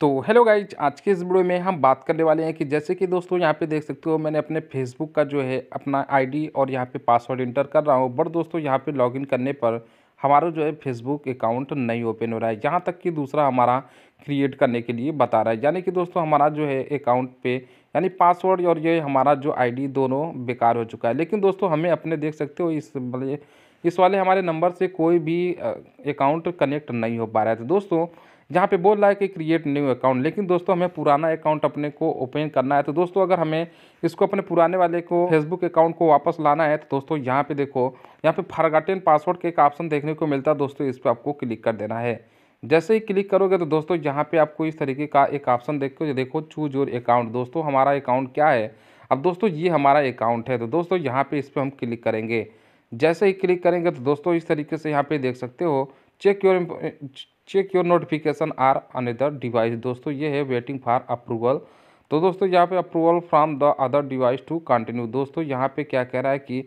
तो hello guys आज के इस वीडियो में हम बात करने वाले हैं कि जैसे कि दोस्तों यहाँ पे देख सकते हो मैंने अपने फेसबुक का जो है अपना आईडी और यहाँ पे पासवर्ड इंटर कर रहा हूँ बट दोस्तों यहाँ पे लॉगिन करने पर हमारा जो है फेसबुक अकाउंट नहीं ओपन हो रहा है यहाँ तक कि दूसरा हमारा क्रिएट करने के लिए बता रहा है यानी कि दोस्तों हमारा जो है अकाउंट पे यानी पासवर्ड और ये हमारा जो आई दोनों बेकार हो चुका है लेकिन दोस्तों हमें अपने देख सकते हो इस इस वाले हमारे नंबर से कोई भी अकाउंट कनेक्ट नहीं हो पा रहा है तो दोस्तों जहाँ पे बोल रहा है कि क्रिएट न्यू अकाउंट लेकिन दोस्तों हमें पुराना अकाउंट अपने को ओपन करना है तो दोस्तों अगर हमें इसको अपने पुराने वाले को फेसबुक अकाउंट को वापस लाना है तो दोस्तों यहाँ पे देखो यहाँ पे फरगाटेन पासवर्ड का एक ऑप्शन देखने को मिलता है दोस्तों इस पर आपको क्लिक कर देना है जैसे ही क्लिक करोगे तो दोस्तों यहाँ पे आपको इस तरीके का एक ऑप्शन देखो देखो चूज योर अकाउंट दोस्तों हमारा अकाउंट क्या है अब दोस्तों ये हमारा अकाउंट है तो दोस्तों यहाँ पे इस पर हम क्लिक करेंगे जैसे ही क्लिक करेंगे तो दोस्तों इस तरीके से यहाँ पे देख सकते हो check your check your notification or another device दोस्तों ये है वेटिंग फॉर अप्रूवल तो दोस्तों यहाँ पे approval from the other device to continue दोस्तों यहाँ पे क्या कह रहा है कि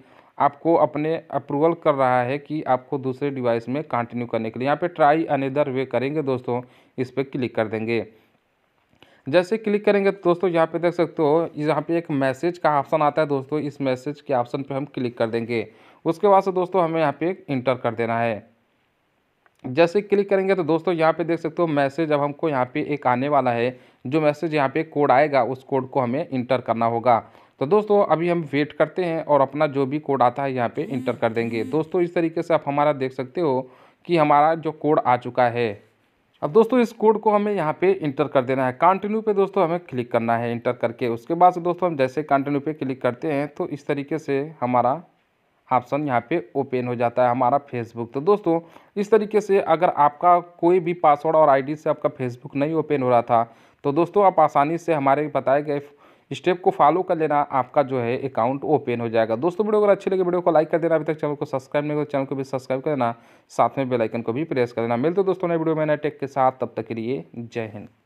आपको अपने अप्रूवल कर रहा है कि आपको दूसरे डिवाइस में कंटिन्यू करने के लिए यहाँ पे ट्राई अनदर वे करेंगे दोस्तों इस पर क्लिक कर देंगे जैसे क्लिक करेंगे तो दोस्तों यहाँ पे देख सकते हो यहाँ पे एक मैसेज का ऑप्शन आता है दोस्तों इस मैसेज के ऑप्शन पे हम क्लिक कर देंगे उसके बाद से दोस्तों हमें यहाँ पे इंटर कर देना है जैसे क्लिक करेंगे तो दोस्तों यहाँ पे देख सकते हो मैसेज अब हमको यहाँ पे एक आने वाला है जो मैसेज यहाँ पे कोड आएगा उस कोड को हमें इंटर करना होगा तो दोस्तों अभी हम वेट करते हैं और अपना जो भी कोड आता है यहाँ पे इंटर कर देंगे दोस्तों इस तरीके से आप हमारा देख सकते हो कि हमारा जो कोड आ चुका है अब दोस्तों इस कोड को हमें यहाँ पे इंटर कर देना है कंटिन्यू पे दोस्तों हमें क्लिक करना है इंटर करके उसके बाद से दोस्तों हम जैसे कंटिन्यू पे क्लिक करते हैं तो इस तरीके से हमारा ऑप्शन यहाँ पे ओपन हो जाता है हमारा फेसबुक तो दोस्तों इस तरीके से अगर आपका कोई भी पासवर्ड और आईडी से आपका फेसबुक नहीं ओपन हो रहा था तो दोस्तों आप आसानी से हमारे बताए गए स्टेप को फॉलो कर लेना आपका जो है अकाउंट ओपन हो जाएगा दोस्तों वीडियो अगर अच्छी लगे वीडियो को लाइक कर देना अभी तक चैनल को सब्सक्राइब नहीं करो तो चैनल को भी सब्सक्राइब कर देना साथ में बेलाइकन को भी प्रेस कर देना मिलते दोस्तों नए वीडियो में नए टेक के साथ तब तक के लिए जय हिंद